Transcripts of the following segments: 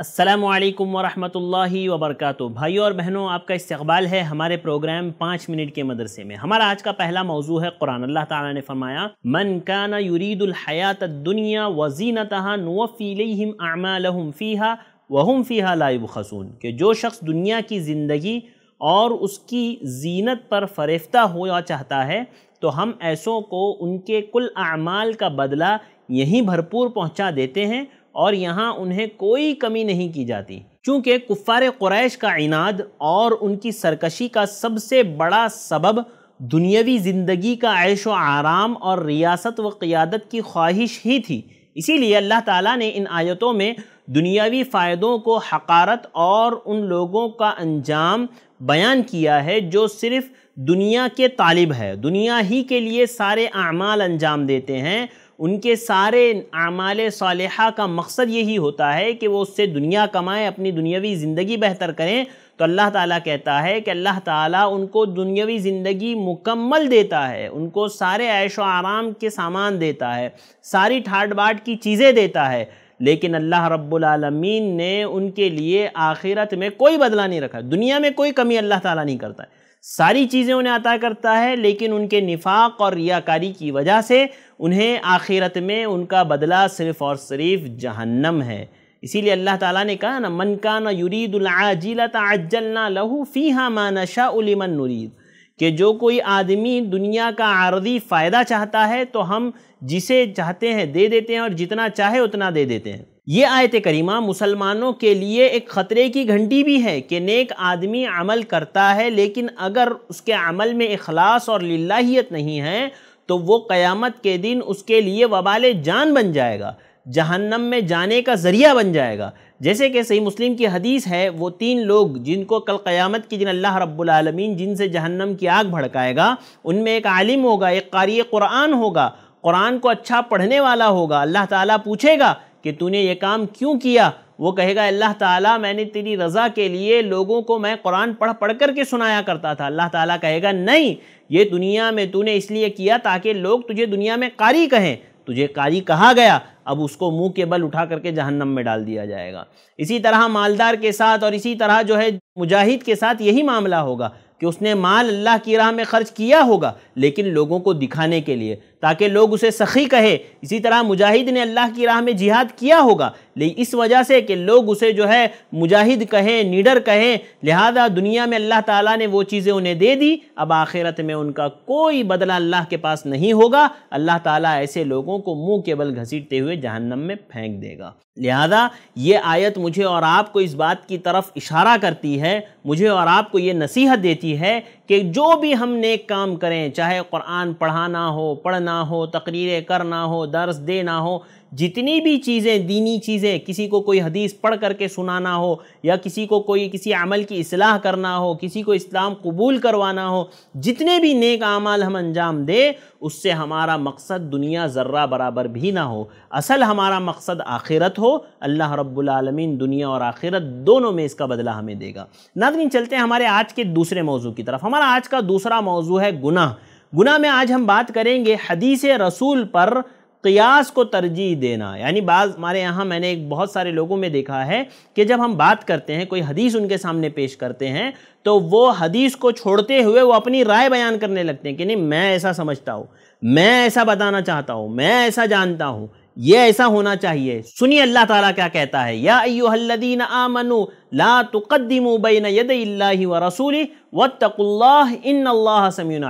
असलकम वरहमल वबरक भाइयों और बहनों आपका इस्तबाल है हमारे प्रोग्राम पाँच मिनट के मदरसे में हमारा आज का पहला मौजू है कुरान अल्लाह ताला ने फरमाया मन काना युरीदुलहयात दुनिया वजीन तहा नफ़ीम आमालहम फ़ीहा वहम फ़ीहा लाइब खसून कि जो शख्स दुनिया की ज़िंदगी और उसकी जीनत पर फरेफ्ता हुआ चाहता है तो हम ऐसों को उनके कुल अमाल का बदला यहीं भरपूर पहुँचा देते हैं और यहाँ उन्हें कोई कमी नहीं की जाती चूँकि कुफ़ार क्रैश का इनाद और उनकी सरकशी का सबसे बड़ा सबब दुनियावी ज़िंदगी का ऐश व आराम और रियासत व क़ियादत की ख्वाहिश ही थी इसीलिए अल्लाह ताला ने इन आयतों में दुनियावी फ़ायदों को हकारत और उन लोगों का अंजाम बयान किया है जो सिर्फ़ दुनिया के तालिब है दुनिया ही के लिए सारे अमाल अंजाम देते हैं उनके सारे आमाल सालहा का मकसद यही होता है कि वो उससे दुनिया कमाएं अपनी दुनियावी ज़िंदगी बेहतर करें तो अल्लाह ताला कहता है कि अल्लाह ताला उनको दुनियावी ज़िंदगी मुकम्मल देता है उनको सारे ऐश व आराम के सामान देता है सारी ठाट बाट की चीज़ें देता है लेकिन अल्लाह रब्लमीन ने उनके लिए आखिरत में कोई बदला नहीं रखा दुनिया में कोई कमी अल्लाह ताला नहीं करता है सारी चीज़ें उन्हें अता करता है लेकिन उनके निफाक और रियाकारी की वजह से उन्हें आखिरत में उनका बदला सिर्फ़ और सिर्फ जहन्नम है इसीलिए अल्लाह ताला ने कहा ना मन का ना युरीदुलजिलत अज्जलना लहू फ़ी हाँ मानशा उलिमन नुरीद कि जो कोई आदमी दुनिया का आरदी फ़ायदा चाहता है तो हम जिसे चाहते हैं दे देते हैं और जितना चाहे उतना दे देते हैं ये आयत करीमा मुसलमानों के लिए एक ख़तरे की घंटी भी है कि नेक आदमी अमल करता है लेकिन अगर उसके अमल में अखलास और लाहीत नहीं है तो वो क़यामत के दिन उसके लिए वबाल जान बन जाएगा जहन्नम में जाने का ज़रिया बन जाएगा जैसे कि सही मुस्लिम की हदीस है वो तीन लोग जिनको कल क़यामत के दिन अल्लाह रब्बुलमीन जिनसे जहन्नम की आग भड़काएगा उनमें एक आलिम होगा एक कारी क़ुरान होगा कुरान को अच्छा पढ़ने वाला होगा अल्लाह ताला पूछेगा कि तूने ये काम क्यों किया वो कहेगा अल्लाह ताला मैंने तेरी रज़ा के लिए लोगों को मैं कुरान पढ़ पढ़ कर के सुनाया करता था अल्लाह ताला कहेगा नहीं ये दुनिया में तूने इसलिए किया ताकि लोग तुझे दुनिया में कारी कहें तुझे कारी कहा गया अब उसको मुंह के बल उठा करके जहन्नम में डाल दिया जाएगा इसी तरह मालदार के साथ और इसी तरह जो है मुजाहिद के साथ यही मामला होगा कि उसने माल अल्लाह की राह में खर्च किया होगा लेकिन लोगों को दिखाने के लिए ताकि लोग उसे सखी कहे इसी तरह मुजाहिद ने अल्लाह की राह में जिहाद किया होगा लेकिन इस वजह से कि लोग उसे जो है मुजाहिद कहें नीडर कहें लिहाजा दुनिया में अल्लाह ताला ने वो चीज़ें उन्हें दे दी अब आखिरत में उनका कोई बदला अल्लाह के पास नहीं होगा अल्लाह ताला ऐसे लोगों को मुंह के बल घसीटते हुए जहन्नम में फेंक देगा लिहाजा ये आयत मुझे और आपको इस बात की तरफ इशारा करती है मुझे और आपको ये नसीहत देती है कि जो भी हम नेक काम करें चाहे कुरान पढ़ाना हो पढ़ना हो तकरीरें करना हो दर्स देना हो जितनी भी चीज़ें दीनी चीज़ें किसी को कोई हदीस पढ़ करके सुनाना हो या किसी को कोई किसी अमल की असलाह करना हो किसी को इस्लाम कबूल करवाना हो जितने भी नेक अमाल हम अंजाम दें उससे हमारा मकसद दुनिया ज़र्रा बराबर भी ना हो असल हमारा मकसद आखिरत हो अल्लाह रब्बुलमीन दुनिया और आखिरत दोनों में इसका बदला हमें देगा नादनी चलते हैं हमारे आज के दूसरे मौजू की तरफ हमारा आज का दूसरा मौजू है गुना गुना में आज हम बात करेंगे हदीस रसूल पर कयास को तरजीह देना यानी बाज़ हमारे यहाँ मैंने एक बहुत सारे लोगों में देखा है कि जब हम बात करते हैं कोई हदीस उनके सामने पेश करते हैं तो वो हदीस को छोड़ते हुए वो अपनी राय बयान करने लगते हैं कि नहीं मैं ऐसा समझता हूँ मैं ऐसा बताना चाहता हूँ मैं ऐसा जानता हूँ ये ऐसा होना चाहिए सुनिए अल्लाह ताला क्या कहता है या आ आमनु ला तुकदमु बैन यद व रसूल वतकुल्ला इन अल्लाह समयन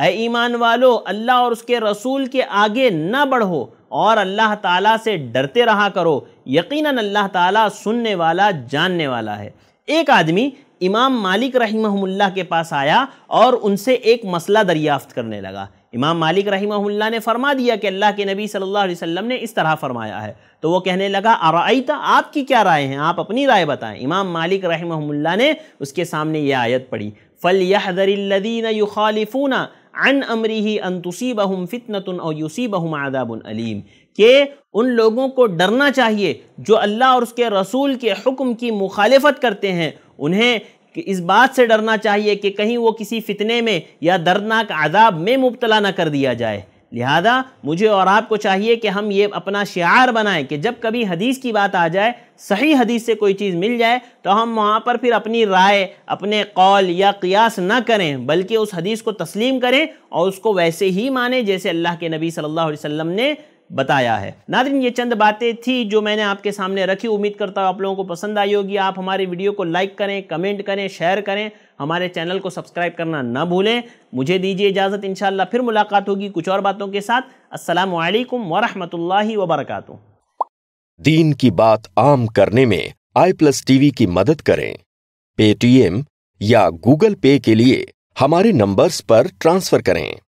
ए ईमान वालो अल्लाह और उसके रसूल के आगे ना बढ़ो और अल्लाह ताला से डरते रहा करो यकीनन अल्लाह ताला सुनने वाला जानने वाला है एक आदमी इमाम मालिक रहीमहुल्ला के पास आया और उनसे एक मसला दरियाफ्त करने लगा इमाम मालिक रहीमहुल्ला ने फरमा दिया कि अल्लाह के नबी सल्लल्लाहु अलैहि वसल्लम ने इस तरह फरमाया है तो वो कहने लगा आरता आपकी क्या राय है आप अपनी राय बताएं इमाम मालिक रहीमहुल्ला ने उसके सामने यह आयत पढ़ी फ़ल यहदरीन युखालिफूना अन अमरी ही तुसी बहुम फितनतन और यूसी बहुम आदाबलीम के उन लोगों को डरना चाहिए जो अल्लाह और उसके रसूल के हुक्म की मुखालफत करते हैं उन्हें कि इस बात से डरना चाहिए कि कहीं वो किसी फितने में या दर्दनाक आदाब में मुबतला न कर दिया जाए लिहाजा मुझे और आपको चाहिए कि हम ये अपना शार बनाएं कि जब कभी हदीस की बात आ जाए सही हदीस से कोई चीज़ मिल जाए तो हम वहाँ पर फिर अपनी राय अपने कौल या क़ियास ना करें बल्कि उस हदीस को तस्लीम करें और उसको वैसे ही माने जैसे अल्लाह के नबी सल्लल्लाहु अलैहि वसल्लम ने बताया है नादरीन ये चंद बातें थी जो मैंने आपके सामने रखी उम्मीद करता हूँ आप लोगों को पसंद आई होगी आप हमारे वीडियो को लाइक करें कमेंट करें शेयर करें हमारे चैनल को सब्सक्राइब करना ना भूलें मुझे दीजिए इजाज़त इन फिर मुलाकात होगी कुछ और बातों के साथ असलकम वरहमल वबरक दीन की बात आम करने में आई प्लस टीवी की मदद करें पेटीएम या गूगल पे के लिए हमारे नंबर्स पर ट्रांसफर करें